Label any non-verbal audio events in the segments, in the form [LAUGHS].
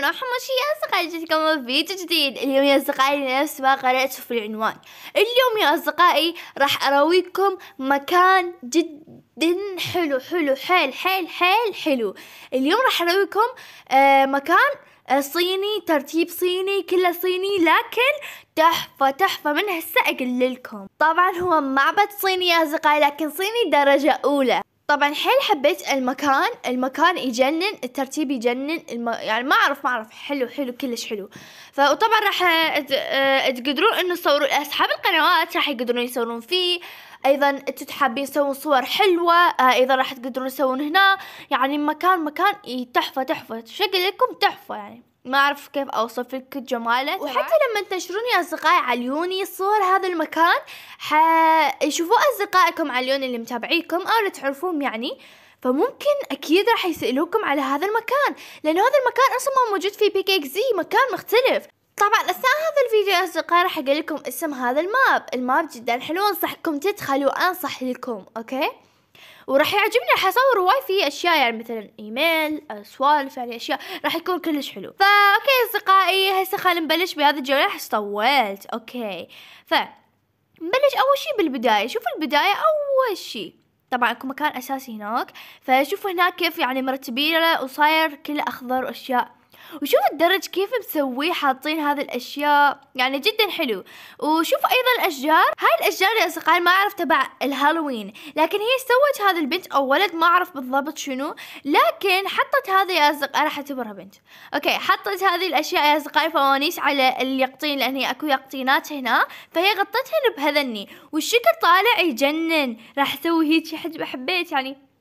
مرحبين ماشي يا أصدقائي جيتكم فيديو جديد اليوم يا أصدقائي نفس ما قرأته في العنوان اليوم يا أصدقائي راح أراويكم مكان جدا حلو حلو حيل حيل حيل حلو اليوم راح أراويكم آه مكان آه، صيني ترتيب صيني كله صيني لكن تحفة تحفة من هسه أقول لكم طبعا هو معبد صيني يا أصدقائي لكن صيني درجة أولى طبعا حيل حبيت المكان المكان يجنن الترتيب يجنن الم... يعني ما اعرف ما اعرف حلو حلو كلش حلو فطبعا راح تقدرون انه تصوروا اصحاب القنوات راح يقدرون يصورون فيه ايضا انتم تحبين تسوون صور حلوه آه، ايضا راح تقدرون تسوون هنا يعني مكان مكان تحفه تحفه شكلكم تحفه يعني ما أعرف كيف أوصف لك جماله وحتى لما تنشرون يا أصدقائي عليوني صور هذا المكان حيشوفوه أصدقائكم عليوني اللي متابعيكم أو اللي تعرفوهم يعني فممكن اكيد راح يسالوكم على هذا المكان لانه هذا المكان اصلا ما موجود في بيك اكس زي مكان مختلف طبعا اثناء هذا الفيديو يا اصدقائي راح اقول لكم اسم هذا الماب الماب جدا حلو انصحكم تدخلوا انصح لكم اوكي وراح يعجبني راح اصور واي في اشياء يعني مثلا ايميل آه، سوالف يعني اشياء راح يكون كلش حلو فا اوكي اصدقائي هسه خلينا نبلش بهذا الجولة راح طولت اوكي ف نبلش اول شي بالبداية شوف البداية اول شي طبعا اكو مكان اساسي هناك فشوفوا هناك كيف يعني مرتبينه وصاير كله اخضر واشياء وشوف الدرج كيف مسويه حاطين هذه الاشياء يعني جدا حلو وشوف ايضا الاشجار هاي الاشجار يا اصدقائي ما اعرف تبع الهالوين لكن هي سوت هذا البنت او ولد ما اعرف بالضبط شنو لكن حطت هذه يا اصدقائي راح اعتبرها بنت اوكي حطت هذه الاشياء يا اصدقائي فوانيس على اليقطين لان هي اكو يقطينات هنا فهي غطتهن بهذني والشكل طالع يجنن راح اسوي هيك حجبه حبيت يعني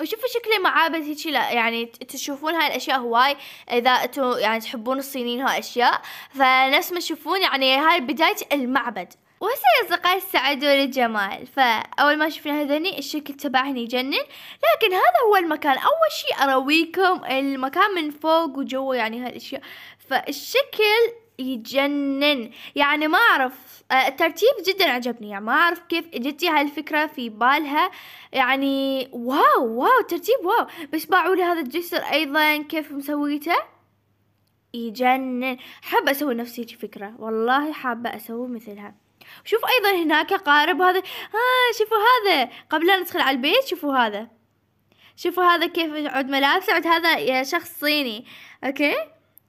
وشوفوا شكل المعابد هيك لا يعني تشوفون هاي الاشياء هواي اذا انتم يعني تحبون الصينيين هاي الاشياء فنفس ما تشوفون يعني هاي بداية المعبد وهسه يا اصدقائي استعدوا للجمال فاول ما شفنا هذني الشكل تبعهن يجنن لكن هذا هو المكان اول شيء ارويكم المكان من فوق وجوا يعني هالاشياء فالشكل يجنن يعني ما أعرف آه، الترتيب جدا عجبني يعني ما أعرف كيف هاي هالفكرة في بالها يعني واو واو ترتيب واو بس باعوا لي هذا الجسر أيضا كيف مسويته يجنن حابة أسوي نفسي فكرة والله حابة أسوي مثلها شوف أيضا هناك قارب هذا آه شوفوا هذا قبل لا ندخل على البيت شوفوا هذا شوفوا هذا كيف عود ملابسه عود هذا يا شخص صيني أوكي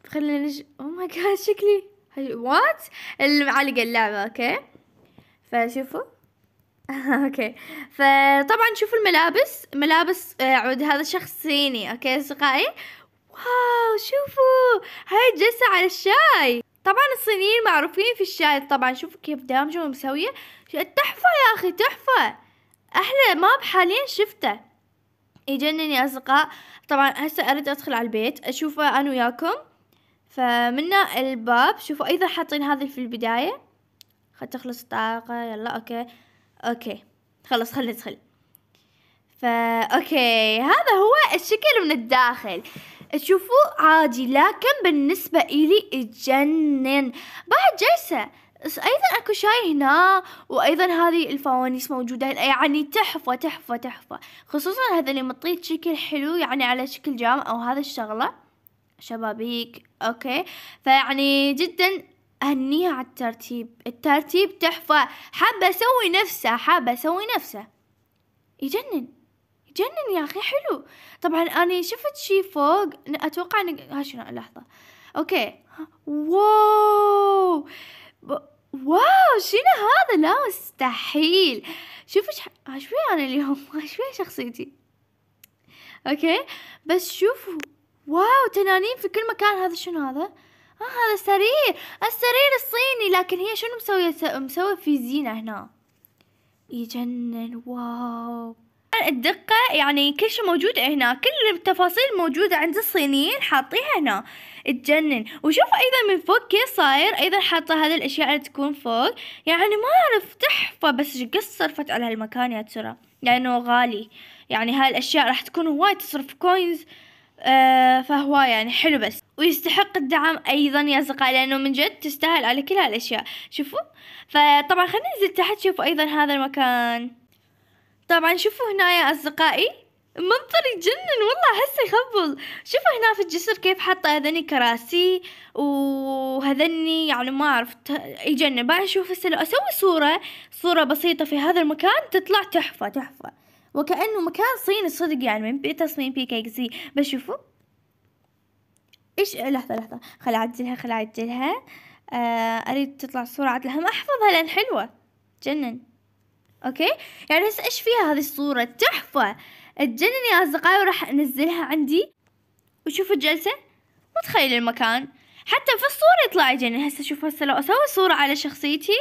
خلينا نج او ماي جاد شكلي وات المعلقه اللعبه اوكي فشوفوا اوكي [LAUGHS] فطبعا شوفوا الملابس ملابس آه، عود هذا شخص صيني اوكي اصدقائي واو شوفوا هاي جلسة على الشاي طبعا الصينيين معروفين في الشاي طبعا شوفوا كيف دامجهم مسوية تحفة يا أخي تحفة أحلى ماب حاليا شفته يجنن يا أصدقاء طبعا هسه أريد أدخل على البيت أشوفه أنا وياكم فمنا الباب شوفوا ايضا حاطين هذه في البداية خل تخلص الطاقة يلا اوكي اوكي خلص خلي ندخل فا اوكي هذا هو الشكل من الداخل تشوفوه عادي لكن بالنسبة إلي اتجنن بعد جلسة ايضا اكو شاي هنا وايضا هذه الفوانيس موجوده يعني تحفه تحفه تحفه خصوصا هذا اللي مطيت شكل حلو يعني على شكل جام او هذا الشغله شبابيك اوكي فيعني جدا اهنيها على الترتيب الترتيب تحفة حابة اسوي نفسه حابة اسوي نفسه يجنن يجنن يا اخي حلو طبعا انا شفت شي فوق اتوقع ان ها شنو لحظة اوكي واو واو شنو هذا لا مستحيل شوفوا ايش انا اليوم [LAUGHS] ايش شخصيتي اوكي بس شوفوا واو تنانين في كل مكان هذا شنو هذا؟ آه هذا سرير السرير الصيني لكن هي شنو مسوية مسوية في زينة هنا يجنن واو الدقة يعني كل شيء موجود هنا كل التفاصيل موجودة عند الصينيين حاطيها هنا تجنن وشوف أيضا من فوق كيف صاير أيضا حاطة هذه الأشياء اللي تكون فوق يعني ما أعرف تحفة بس قص صرفت على هالمكان يا ترى لأنه يعني غالي يعني هاي الأشياء راح تكون وايد تصرف كوينز آه، فهو يعني حلو بس ويستحق الدعم ايضا يا اصدقائي لانه من جد تستاهل على كل هالاشياء شوفوا فطبعا خلينا ننزل تحت شوفوا ايضا هذا المكان طبعا شوفوا هنا يا اصدقائي منظر يجنن والله احسه يخبل شوفوا هنا في الجسر كيف حاطه هذني كراسي وهذني يعني ما اعرف يجنن بقى اشوف اسوي صوره صوره بسيطه في هذا المكان تطلع تحفه تحفه وكأنه مكان صيني صدق يعني من تصميم بي كي سي بشوفه ايش لحظة لحظة خلي اعدلها خلي اعدلها آه اريد تطلع الصورة عدلها ما احفظها لان حلوة تجنن اوكي يعني هسه ايش فيها هذه الصورة تحفة تجنن يا اصدقائي وراح انزلها عندي وشوفوا الجلسة متخيل المكان حتى في الصورة يطلع يجنن هسه شوف هسه لو اسوي صورة على شخصيتي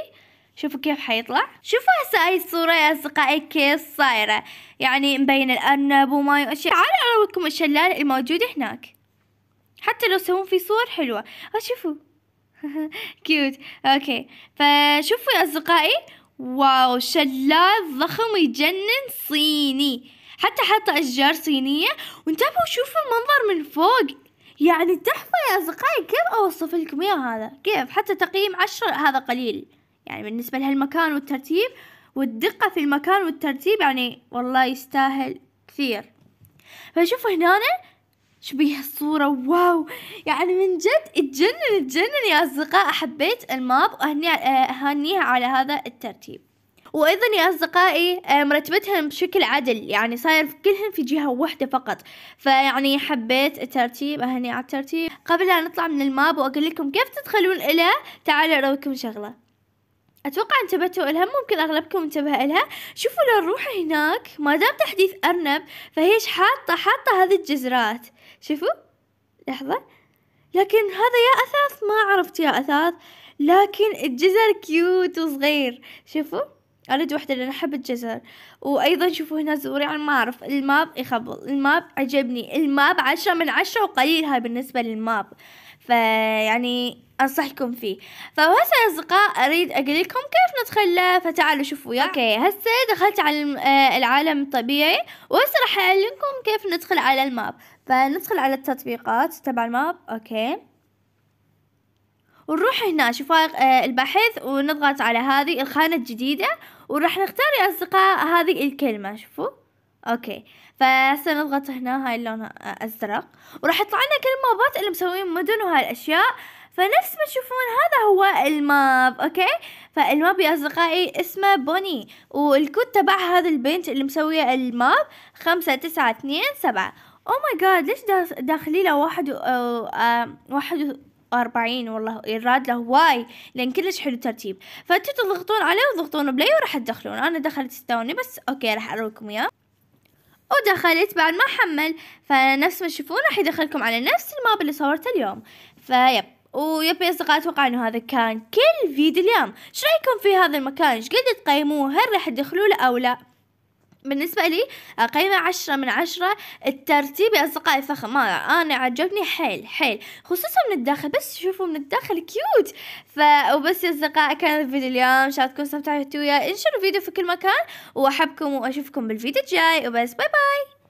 شوفوا كيف حيطلع شوفوا هسه هاي الصورة يا أصدقائي كيف صايرة يعني مبين الأرنب وماي وأشياء تعالوا أراويكم الشلال الموجود هناك حتى لو سوون فيه صور حلوة أه، شوفوا كيوت [LAUGHS] أوكي فشوفوا يا أصدقائي واو شلال ضخم يجنن صيني حتى حط أشجار صينية وانتبهوا شوفوا المنظر من فوق يعني تحفة يا أصدقائي كيف أوصف لكم إياه هذا كيف حتى تقييم عشرة هذا قليل يعني بالنسبة لهالمكان والترتيب والدقة في المكان والترتيب يعني والله يستاهل كثير فشوفوا هنا شو بيها الصورة واو يعني من جد تجنن تجنن يا أصدقاء حبيت الماب وأهني أهنيها على هذا الترتيب وايضا يا اصدقائي مرتبتهم بشكل عدل يعني صاير كلهم في جهه واحده فقط فيعني حبيت الترتيب اهني على الترتيب قبل لا نطلع من الماب واقول لكم كيف تدخلون الى تعالوا اراويكم شغله اتوقع انتبهتوا لها ممكن اغلبكم انتبه لها شوفوا لو نروح هناك ما دام تحديث ارنب فهي حاطه حاطه هذه الجزرات شوفوا لحظه لكن هذا يا اثاث ما عرفت يا اثاث لكن الجزر كيوت وصغير شوفوا اريد وحدة لان احب الجزر وايضا شوفوا هنا زوري انا ما اعرف الماب يخبل الماب عجبني الماب عشرة من عشرة وقليل هاي بالنسبة للماب فيعني انصحكم فيه فهسه يا اصدقاء اريد اقول لكم كيف ندخل فتعالوا شوفوا يا نعم. اوكي هسه دخلت على آه، العالم الطبيعي وهسه راح اعلمكم كيف ندخل على الماب فندخل على التطبيقات تبع الماب اوكي ونروح هنا شفايق آه، البحث ونضغط على هذه الخانة الجديدة وراح نختار يا أصدقاء هذه الكلمة شوفوا اوكي فهسه نضغط هنا هاي اللون ازرق وراح يطلع لنا كل المابات اللي مسوين مدن وهالاشياء فنفس ما تشوفون هذا هو الماب اوكي فالماب يا اصدقائي اسمه بوني والكود تبع هذا البنت اللي مسويه الماب خمسة تسعة اثنين سبعة او ماي جاد ليش داخلي له واحد و... واحد وأربعين والله الراد له واي لان كلش حلو الترتيب فانتوا تضغطون عليه وتضغطون بلاي وراح تدخلون انا دخلت ستوني بس اوكي راح اروكم اياه ودخلت بعد ما حمل فنفس ما تشوفون راح يدخلكم على نفس الماب اللي صورته اليوم فيب ويب يا اصدقاء اتوقع انه هذا كان كل فيديو اليوم ايش رايكم في هذا المكان ايش قد تقيموه هل راح تدخلوا له او لا بالنسبة لي آه، قيمة عشرة من عشرة الترتيب يا أصدقائي فخم ما أنا عجبني حيل حيل خصوصا من الداخل بس شوفوا من الداخل كيوت ف وبس يا أصدقائي كان الفيديو اليوم شاء تكونوا استمتعتوا انشروا الفيديو في كل مكان وأحبكم وأشوفكم بالفيديو الجاي وبس باي باي